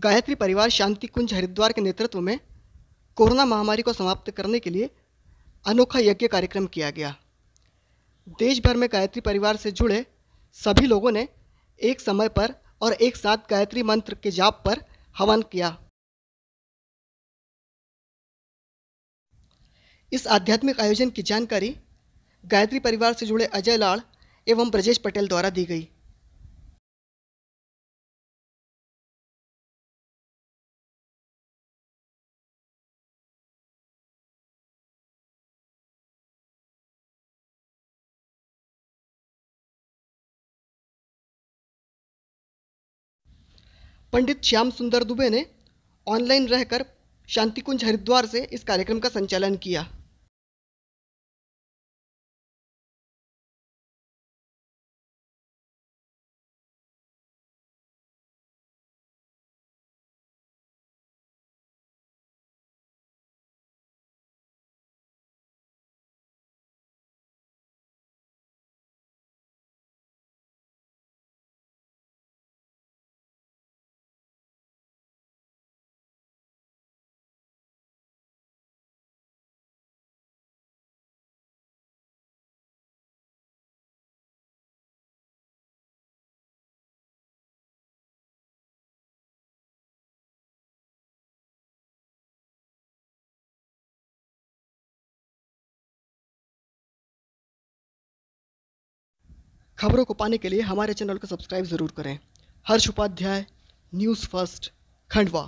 गायत्री परिवार शांति कुंज हरिद्वार के नेतृत्व में कोरोना महामारी को समाप्त करने के लिए अनोखा यज्ञ कार्यक्रम किया गया देश भर में गायत्री परिवार से जुड़े सभी लोगों ने एक समय पर और एक साथ गायत्री मंत्र के जाप पर हवन किया इस आध्यात्मिक आयोजन की जानकारी गायत्री परिवार से जुड़े अजय लाल एवं ब्रजेश पटेल द्वारा दी गई पंडित श्याम सुंदर दुबे ने ऑनलाइन रहकर शांतिकुंज हरिद्वार से इस कार्यक्रम का संचालन किया खबरों को पाने के लिए हमारे चैनल को सब्सक्राइब ज़रूर करें हर्ष उपाध्याय न्यूज़ फर्स्ट खंडवा